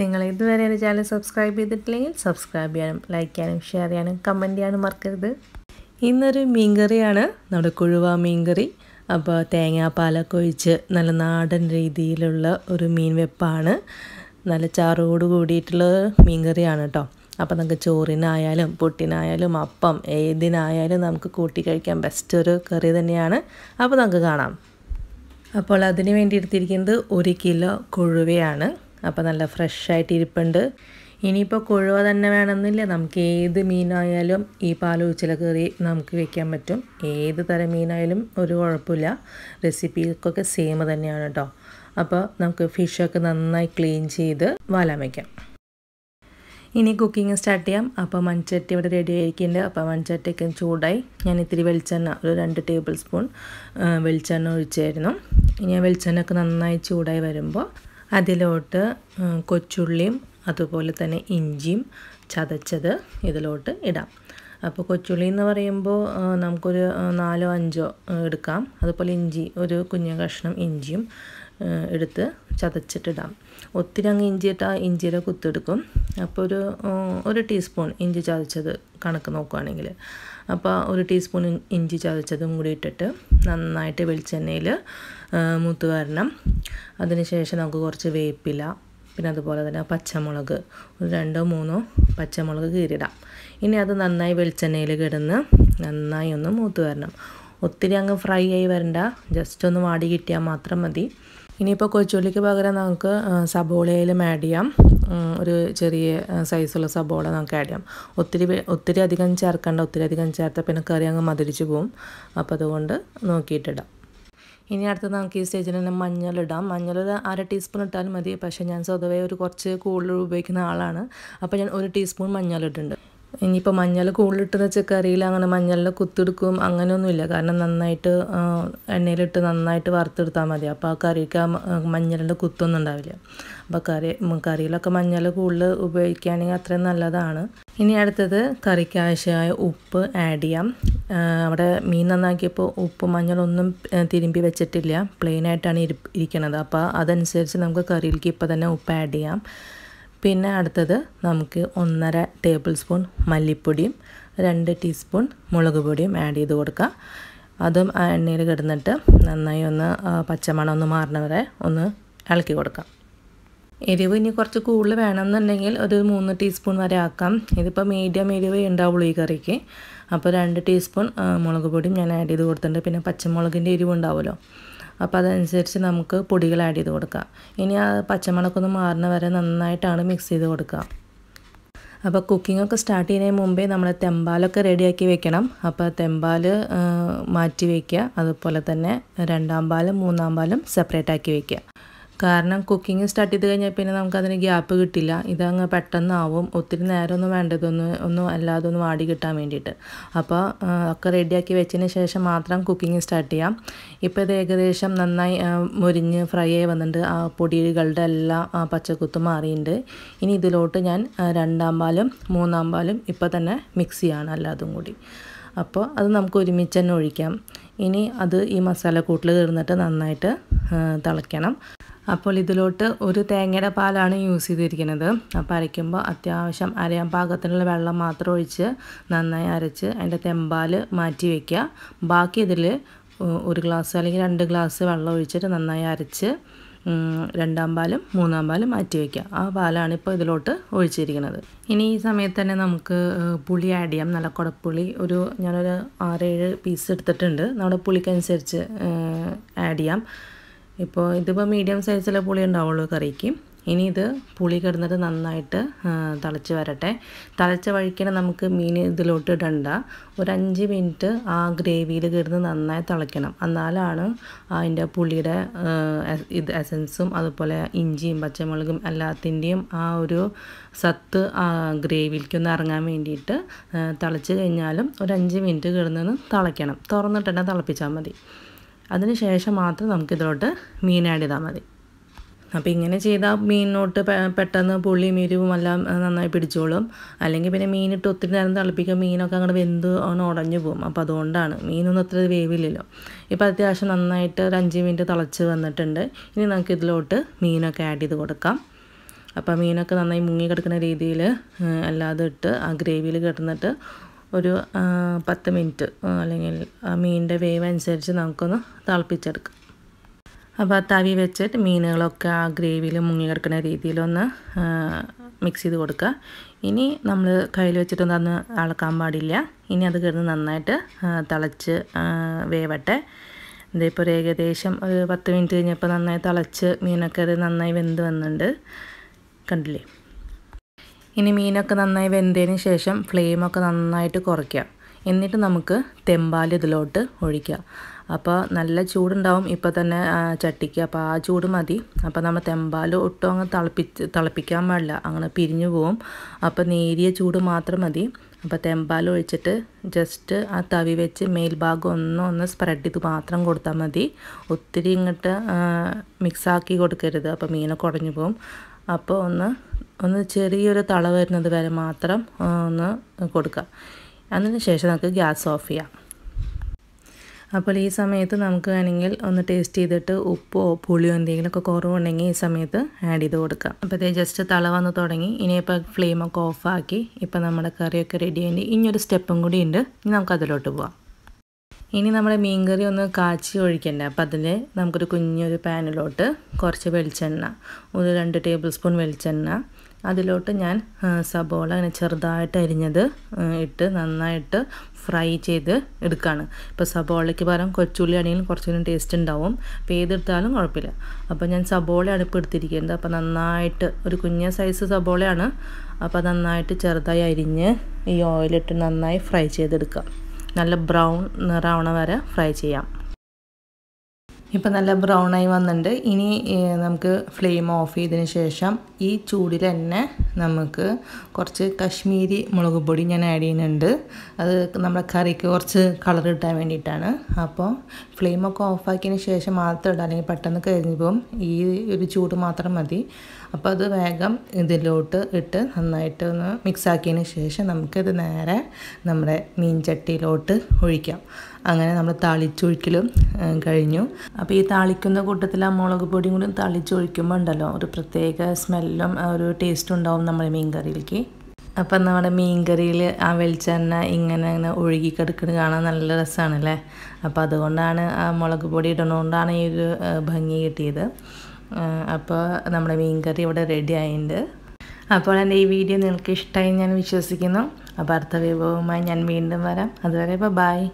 നിങ്ങൾ ഇതുവരെ എൻ്റെ ചാനൽ സബ്സ്ക്രൈബ് ചെയ്തിട്ടില്ലെങ്കിൽ സബ്സ്ക്രൈബ് ചെയ്യാനും ലൈക്ക് ചെയ്യാനും ഷെയർ ചെയ്യാനും കമൻറ്റ് ചെയ്യാനും മറക്കരുത് ഇന്നൊരു മീൻകറിയാണ് നമ്മുടെ കുഴുവ മീൻകറി അപ്പോൾ തേങ്ങാപ്പാലൊക്കെ ഒഴിച്ച് നല്ല നാടൻ രീതിയിലുള്ള ഒരു മീൻ വെപ്പാണ് നല്ല ചാറോട് കൂടിയിട്ടുള്ള മീൻകറിയാണ് കേട്ടോ അപ്പോൾ നമുക്ക് ചോറിനായാലും പൊട്ടിനായാലും അപ്പം ഏതിനായാലും നമുക്ക് കൂട്ടി കഴിക്കാൻ ബെസ്റ്റ് ഒരു കറി തന്നെയാണ് അപ്പോൾ നമുക്ക് കാണാം അപ്പോൾ അതിന് വേണ്ടി എടുത്തിരിക്കുന്നത് ഒരു കിലോ കൊഴുവയാണ് അപ്പോൾ നല്ല ഫ്രഷായിട്ട് ഇരിപ്പുണ്ട് ഇനിയിപ്പോൾ കൊഴുവ തന്നെ വേണമെന്നില്ല നമുക്ക് ഏത് മീനായാലും ഈ പാലൊഴിച്ചില കയറി നമുക്ക് വെക്കാൻ പറ്റും ഏത് തരം മീനായാലും ഒരു കുഴപ്പമില്ല റെസിപ്പിക്കൊക്കെ സെയിം തന്നെയാണ് കേട്ടോ അപ്പോൾ നമുക്ക് ഫിഷൊക്കെ നന്നായി ക്ലീൻ ചെയ്ത് വാലാൻ വയ്ക്കാം ഇനി കുക്കിംഗ് സ്റ്റാർട്ട് ചെയ്യാം അപ്പോൾ മൺചട്ടി ഇവിടെ റെഡി ആയിരിക്കുന്നുണ്ട് അപ്പോൾ മൺചട്ടിയൊക്കെ ചൂടായി ഞാൻ ഇത്തിരി വെളിച്ചെണ്ണ ഒരു രണ്ട് ടേബിൾ സ്പൂൺ വെളിച്ചെണ്ണ ഒഴിച്ചായിരുന്നു ഇനി ആ ഒക്കെ നന്നായി ചൂടായി വരുമ്പോൾ അതിലോട്ട് കൊച്ചുള്ളിയും അതുപോലെ തന്നെ ഇഞ്ചിയും ചതച്ചത് ഇതിലോട്ട് ഇടാം അപ്പോൾ കൊച്ചുള്ളി എന്ന് പറയുമ്പോൾ നമുക്കൊരു നാലോ അഞ്ചോ എടുക്കാം അതുപോലെ ഇഞ്ചി ഒരു കുഞ്ഞു കഷ്ണം ഇഞ്ചിയും എടുത്ത് ചതച്ചിട്ടിടാം ഒത്തിരി അങ്ങ് ഇഞ്ചി ഇട്ടാൽ ഇഞ്ചിയുടെ കുത്തെടുക്കും അപ്പോൾ ഒരു ഒരു ടീസ്പൂൺ ഇഞ്ചി ചതച്ചത് കണക്ക് നോക്കുകയാണെങ്കിൽ അപ്പോൾ ഒരു ടീസ്പൂൺ ഇഞ്ചി ചതച്ചതും കൂടി ഇട്ടിട്ട് നന്നായിട്ട് വെളിച്ചെണ്ണയിൽ മൂത്ത് വരണം അതിനുശേഷം നമുക്ക് കുറച്ച് വേപ്പില പിന്നെ അതുപോലെ തന്നെ പച്ചമുളക് ഒരു രണ്ടോ മൂന്നോ പച്ചമുളക് കീറിയിടാം ഇനി അത് നന്നായി വെളിച്ചെണ്ണയിൽ കിടന്ന് നന്നായി ഒന്ന് മൂത്ത് വരണം ഒത്തിരി അങ്ങ് ഫ്രൈ ആയി വരണ്ട ജസ്റ്റ് ഒന്ന് വാടി കിട്ടിയാൽ മാത്രം മതി ഇനിയിപ്പോൾ കൊച്ചുള്ളിക്ക് പകരം നമുക്ക് സബോളയിലും ആഡ് ചെയ്യാം ഒരു ചെറിയ സൈസുള്ള സബോള നമുക്ക് ആഡ് ചെയ്യാം ഒത്തിരി ഒത്തിരി അധികം ചേർക്കേണ്ട ഒത്തിരി അധികം ചേർത്ത പിന്നെ കറി അങ്ങ് മതിരിച്ച് പോവും അപ്പോൾ അതുകൊണ്ട് നോക്കിയിട്ടിടാം ഇനി അടുത്ത് നമുക്ക് ഈ സ്റ്റേജിൽ തന്നെ മഞ്ഞളിടാം മഞ്ഞൾ ഒരു അര ടീസ്പൂൺ ഇട്ടാലും മതി പക്ഷേ ഞാൻ സ്വതവേ ഒരു കുറച്ച് കൂടുതൽ ഉപയോഗിക്കുന്ന ആളാണ് അപ്പോൾ ഞാൻ ഒരു ടീസ്പൂൺ മഞ്ഞൾ ഇട്ടിട്ടുണ്ട് ഇനിയിപ്പോൾ മഞ്ഞൾ കൂടുതലിട്ട് വെച്ചാൽ കറിയിൽ അങ്ങനെ മഞ്ഞളിൽ കുത്തെടുക്കും അങ്ങനെയൊന്നുമില്ല കാരണം നന്നായിട്ട് എണ്ണയിലിട്ട് നന്നായിട്ട് വറുത്തെടുത്താൽ മതി അപ്പോൾ ആ കറിക്ക് ആ മഞ്ഞളിൻ്റെ കുത്തൊന്നും ഉണ്ടാവില്ല അപ്പോൾ കറി കറിയിലൊക്കെ മഞ്ഞൾ കൂടുതൽ ഉപയോഗിക്കുകയാണെങ്കിൽ അത്രയും നല്ലതാണ് ഇനി അടുത്തത് കറിക്ക് ആവശ്യമായ ഉപ്പ് ആഡ് ചെയ്യാം അവിടെ മീൻ നന്നാക്കിയപ്പോൾ ഉപ്പ് മഞ്ഞളൊന്നും തിരുമ്പി വെച്ചിട്ടില്ല പ്ലെയിനായിട്ടാണ് ഇരി ഇരിക്കണത് അപ്പോൾ അതനുസരിച്ച് നമുക്ക് കറിയിലേക്ക് ഇപ്പോൾ തന്നെ ഉപ്പ് ആഡ് ചെയ്യാം പിന്നെ അടുത്തത് നമുക്ക് ഒന്നര ടേബിൾ സ്പൂൺ മല്ലിപ്പൊടിയും രണ്ട് ടീസ്പൂൺ മുളക് പൊടിയും ആഡ് ചെയ്ത് കൊടുക്കാം അതും ആ എണ്ണയിൽ കിടന്നിട്ട് നന്നായി ഒന്ന് പച്ചമണം ഒന്ന് മാറണവരെ വരെ ഒന്ന് ഇളക്കി കൊടുക്കാം എരിവ് ഇനി കുറച്ച് കൂടുതൽ വേണമെന്നുണ്ടെങ്കിൽ ഒരു മൂന്ന് ടീസ്പൂൺ വരെ ആക്കാം ഇതിപ്പോൾ മീഡിയം എരിവ് ഉണ്ടാവുള്ളൂ ഈ കറിക്ക് അപ്പോൾ രണ്ട് ടീസ്പൂൺ മുളക് പൊടിയും ഞാൻ ആഡ് ചെയ്ത് കൊടുത്തിട്ടുണ്ട് പിന്നെ പച്ചമുളകിൻ്റെ എരിവ് ഉണ്ടാവുമല്ലോ അപ്പോൾ അതനുസരിച്ച് നമുക്ക് പൊടികൾ ആഡ് ചെയ്ത് കൊടുക്കാം ഇനി ആ പച്ചമുളകൊന്ന് മാറുന്ന വരെ നന്നായിട്ടാണ് മിക്സ് ചെയ്ത് കൊടുക്കുക അപ്പോൾ കുക്കിങ്ങൊക്കെ സ്റ്റാർട്ട് ചെയ്യുന്നതിന് മുമ്പേ നമ്മൾ തെമ്പാലൊക്കെ റെഡിയാക്കി വെക്കണം അപ്പോൾ തെമ്പാൽ മാറ്റി വയ്ക്കുക അതുപോലെ തന്നെ രണ്ടാം പാലും മൂന്നാം പാലും സെപ്പറേറ്റ് ആക്കി വയ്ക്കുക കാരണം കുക്കിംഗ് സ്റ്റാർട്ട് ചെയ്ത് കഴിഞ്ഞാൽ പിന്നെ നമുക്കതിന് ഗ്യാപ്പ് കിട്ടില്ല ഇതങ്ങ് പെട്ടെന്നാവും ഒത്തിരി നേരമൊന്നും വേണ്ടതൊന്നും ഒന്നും അല്ലാതെ ഒന്ന് വാടി കിട്ടാൻ വേണ്ടിയിട്ട് അപ്പോൾ ഒക്കെ റെഡിയാക്കി വെച്ചതിന് ശേഷം മാത്രം കുക്കിംഗ് സ്റ്റാർട്ട് ചെയ്യാം ഇപ്പോൾ ഇത് ഏകദേശം നന്നായി മുരിഞ്ഞ് ഫ്രൈ ആയി വന്നിട്ടുണ്ട് ആ പൊടികളുടെ എല്ലാ പച്ചക്കുത്തും മാറിയിട്ടുണ്ട് ഇനി ഇതിലോട്ട് ഞാൻ രണ്ടാം പാലും മൂന്നാം പാലും ഇപ്പോൾ തന്നെ മിക്സ് ചെയ്യാണ് എല്ലാതും കൂടി അപ്പോൾ അത് നമുക്ക് ഒരുമിച്ച് തന്നെ ഒഴിക്കാം ഇനി അത് ഈ മസാല കൂട്ടിൽ തീർന്നിട്ട് നന്നായിട്ട് തിളയ്ക്കണം അപ്പോൾ ഇതിലോട്ട് ഒരു തേങ്ങയുടെ പാലാണ് യൂസ് ചെയ്തിരിക്കുന്നത് അപ്പോൾ അരയ്ക്കുമ്പോൾ അത്യാവശ്യം അരയാൻ പാകത്തിനുള്ള വെള്ളം മാത്രം ഒഴിച്ച് നന്നായി അരച്ച് അതിൻ്റെ തെമ്പാൽ മാറ്റി വയ്ക്കുക ബാക്കി ഇതിൽ ഒരു ഗ്ലാസ് അല്ലെങ്കിൽ രണ്ട് ഗ്ലാസ് വെള്ളം ഒഴിച്ചിട്ട് നന്നായി അരച്ച് രണ്ടാം പാലും മൂന്നാം പാലും മാറ്റി വയ്ക്കുക ആ പാലാണ് ഇപ്പോൾ ഇതിലോട്ട് ഒഴിച്ചിരിക്കുന്നത് ഇനി ഈ സമയത്ത് തന്നെ നമുക്ക് പുളി ആഡ് ചെയ്യാം നല്ല കുടപ്പുളി ഒരു ഞാനൊരു ആറേഴ് പീസ് എടുത്തിട്ടുണ്ട് നമ്മുടെ പുളിക്കനുസരിച്ച് ആഡ് ചെയ്യാം ഇപ്പോൾ ഇതിപ്പോൾ മീഡിയം സൈസിലെ പുളി ഉണ്ടാവുള്ളൂ കറിക്ക് ഇനി ഇത് പുളി കിടന്നത് നന്നായിട്ട് തിളച്ച് വരട്ടെ തിളച്ച വഴിക്കണം നമുക്ക് മീൻ ഇതിലോട്ട് ഇടണ്ട ഒരു അഞ്ച് മിനിറ്റ് ആ ഗ്രേവിയിൽ കിടന്ന് നന്നായി തിളയ്ക്കണം എന്നാലാണ് അതിൻ്റെ പുളിയുടെ ഇത് എസൻസും അതുപോലെ ഇഞ്ചിയും പച്ചമുളകും എല്ലാത്തിൻ്റെയും ആ ഒരു സത്ത് ഗ്രേവിയിലേക്കൊന്ന് ഇറങ്ങാൻ വേണ്ടിയിട്ട് തിളച്ച് കഴിഞ്ഞാലും ഒരു അഞ്ച് മിനിറ്റ് കിടന്നൊന്ന് തിളയ്ക്കണം തുറന്നിട്ടുണ്ടെങ്കിൽ തിളപ്പിച്ചാൽ മതി അതിന് ശേഷം മാത്രം നമുക്കിതിലോട്ട് മീൻ ആഡ് ചെയ്താൽ മതി അപ്പം ഇങ്ങനെ ചെയ്താൽ മീനിനോട്ട് പെട്ടെന്ന് പുളിയും എരിവും എല്ലാം നന്നായി പിടിച്ചോളും അല്ലെങ്കിൽ പിന്നെ മീനിട്ട് ഒത്തിരി നേരം തിളപ്പിക്കും മീനൊക്കെ അങ്ങോട്ട് വെന്ത് അങ്ങനെ ഉടഞ്ഞു പോകും അപ്പോൾ അതുകൊണ്ടാണ് മീനൊന്നും അത്ര വേവില്ലല്ലോ ഇപ്പോൾ അത്യാവശ്യം നന്നായിട്ട് ഒരു അഞ്ച് മിനിറ്റ് തിളച്ച് വന്നിട്ടുണ്ട് ഇനി നമുക്ക് ഇതിലോട്ട് മീനൊക്കെ ആഡ് ചെയ്ത് കൊടുക്കാം അപ്പോൾ മീനൊക്കെ നന്നായി മുങ്ങി കിടക്കുന്ന രീതിയിൽ അല്ലാതെ ഇട്ട് ആ ഗ്രേവിയിൽ കിടന്നിട്ട് ഒരു പത്ത് മിനിറ്റ് അല്ലെങ്കിൽ ആ മീനിൻ്റെ വേവ് അനുസരിച്ച് നമുക്കൊന്ന് തിളപ്പിച്ചെടുക്കാം അപ്പോൾ ആ തവി വെച്ചിട്ട് മീനുകളൊക്കെ ആ ഗ്രേവിയിൽ കിടക്കുന്ന രീതിയിലൊന്ന് മിക്സ് ചെയ്ത് കൊടുക്കുക ഇനി നമ്മൾ കയ്യിൽ വെച്ചിട്ടൊന്നും അന്ന് അളക്കാൻ പാടില്ല ഇനി അത് കിടന്ന് നന്നായിട്ട് തിളച്ച് വേവട്ടെ ഇതിപ്പോൾ ഒരു ഏകദേശം ഒരു പത്ത് മിനിറ്റ് കഴിഞ്ഞപ്പോൾ നന്നായി തിളച്ച് മീനൊക്കെ അത് നന്നായി വെന്ത് വന്നിട്ടുണ്ട് കണ്ടില്ലേ ഇനി മീനൊക്കെ നന്നായി വെന്തതിന് ശേഷം ഫ്ലെയിമൊക്കെ നന്നായിട്ട് കുറയ്ക്കാം എന്നിട്ട് നമുക്ക് തെമ്പാൽ ഇതിലോട്ട് ഒഴിക്കുക അപ്പോൾ നല്ല ചൂടുണ്ടാവും ഇപ്പോൾ തന്നെ ചട്ടിക്ക് അപ്പോൾ ആ ചൂട് മതി അപ്പോൾ നമ്മൾ തെമ്പാൽ ഒട്ടും അങ്ങ് തിളപ്പിച്ച് തിളപ്പിക്കാൻ പാടില്ല അങ്ങനെ പിരിഞ്ഞു പോവും അപ്പോൾ നേരിയ ചൂട് മാത്രം മതി അപ്പോൾ തെമ്പാൽ ഒഴിച്ചിട്ട് ജസ്റ്റ് ആ തവി വെച്ച് മേൽഭാഗം ഒന്ന് ഒന്ന് സ്പ്രെഡ് ചെയ്ത് മാത്രം കൊടുത്താൽ മതി ഒത്തിരി ഇങ്ങോട്ട് മിക്സാക്കി കൊടുക്കരുത് അപ്പോൾ മീനെ കുടഞ്ഞു പോവും അപ്പോൾ ഒന്ന് ഒന്ന് ചെറിയൊരു തള വരുന്നത് വരെ മാത്രം ഒന്ന് കൊടുക്കുക അതിന് ശേഷം നമുക്ക് ഗ്യാസ് ഓഫ് ചെയ്യാം അപ്പോൾ ഈ സമയത്ത് നമുക്ക് വേണമെങ്കിൽ ഒന്ന് ടേസ്റ്റ് ചെയ്തിട്ട് ഉപ്പോ പുളിയോ എന്തെങ്കിലുമൊക്കെ കുറവുണ്ടെങ്കിൽ ഈ സമയത്ത് ആഡ് ചെയ്ത് കൊടുക്കാം അപ്പോൾ ഇതേ ജസ്റ്റ് തള വന്ന് തുടങ്ങി ഇനിയിപ്പോൾ ഫ്ലെയിമൊക്കെ ഓഫാക്കി ഇപ്പോൾ നമ്മുടെ കറിയൊക്കെ റെഡി ഇനി ഇനിയൊരു സ്റ്റെപ്പും കൂടി ഉണ്ട് ഇനി നമുക്ക് അതിലോട്ട് പോവാം ഇനി നമ്മുടെ മീൻകറി ഒന്ന് കാച്ചി ഒഴിക്കണ്ട അപ്പം അതിൽ നമുക്കൊരു കുഞ്ഞൊരു പാനിലോട്ട് കുറച്ച് വെളിച്ചെണ്ണ ഒരു രണ്ട് ടേബിൾ സ്പൂൺ വെളിച്ചെണ്ണ അതിലോട്ട് ഞാൻ സബോള അങ്ങനെ ചെറുതായിട്ട് അരിഞ്ഞത് ഇട്ട് നന്നായിട്ട് ഫ്രൈ ചെയ്ത് എടുക്കുകയാണ് ഇപ്പോൾ സബോളയ്ക്ക് പകരം കൊച്ചുള്ളി ആണെങ്കിലും കുറച്ചുകൂടി ടേസ്റ്റ് ഉണ്ടാവും അപ്പോൾ ഏതെടുത്താലും കുഴപ്പമില്ല അപ്പോൾ ഞാൻ സബോള അടുപ്പ് എടുത്തിരിക്കുന്നത് അപ്പോൾ നന്നായിട്ട് ഒരു കുഞ്ഞ സൈസ് സബോളയാണ് അപ്പോൾ നന്നായിട്ട് ചെറുതായി അരിഞ്ഞ് ഈ ഓയിലിട്ട് നന്നായി ഫ്രൈ ചെയ്തെടുക്കാം നല്ല ബ്രൗൺ നിറാവണ വരെ ഫ്രൈ ചെയ്യാം ഇപ്പം നല്ല ബ്രൗൺ ആയി വന്നിട്ടുണ്ട് ഇനി നമുക്ക് ഫ്ലെയിം ഓഫ് ചെയ്തതിന് ശേഷം ഈ ചൂടിൽ തന്നെ നമുക്ക് കുറച്ച് കശ്മീരി മുളക് പൊടി ഞാൻ ആഡ് ചെയ്യുന്നുണ്ട് അത് നമ്മുടെ കറിക്ക് കുറച്ച് കളർ കിട്ടാൻ വേണ്ടിയിട്ടാണ് അപ്പോൾ ഫ്ലെയിം ഒക്കെ ഓഫാക്കിയതിന് ശേഷം മാത്രം ഇടുക അല്ലെങ്കിൽ പെട്ടെന്ന് പോകും ഈ ഒരു ചൂട് മാത്രം മതി അപ്പോൾ അത് വേഗം ഇതിലോട്ട് ഇട്ട് നന്നായിട്ട് ഒന്ന് മിക്സാക്കിയതിന് ശേഷം നമുക്കിത് നേരെ നമ്മുടെ മീൻ ചട്ടിയിലോട്ട് ഒഴിക്കാം അങ്ങനെ നമ്മൾ തളിച്ചൊഴിക്കലും കഴിഞ്ഞു അപ്പോൾ ഈ താളിക്കുന്ന കൂട്ടത്തിൽ ആ മുളക് പൊടിയും കൂടി തളിച്ചൊഴിക്കുമ്പോൾ ഉണ്ടല്ലോ ഒരു പ്രത്യേക സ്മെല്ലും ഒരു ടേസ്റ്റും ഉണ്ടാവും നമ്മുടെ മീൻ കറിയിലേക്ക് അപ്പം നമ്മുടെ മീൻകറിയിൽ ആ വെളിച്ചെണ്ണ ഇങ്ങനെ ഇങ്ങനെ ഒഴുകി കിടക്കുന്നത് കാണാൻ നല്ല അല്ലേ അപ്പോൾ അതുകൊണ്ടാണ് ആ മുളക് പൊടി ഇടുന്നതുകൊണ്ടാണ് ഈ ഒരു ഭംഗി കിട്ടിയത് അപ്പോൾ നമ്മുടെ മീൻകറി ഇവിടെ റെഡി ആയിട്ടുണ്ട് അപ്പോൾ എൻ്റെ ഈ വീഡിയോ നിങ്ങൾക്ക് ഇഷ്ടമായി ഞാൻ വിശ്വസിക്കുന്നു അപ്പോൾ അടുത്ത വിഭവവുമായി ഞാൻ വീണ്ടും വരാം അതുവരെ ഇപ്പോൾ ബായ്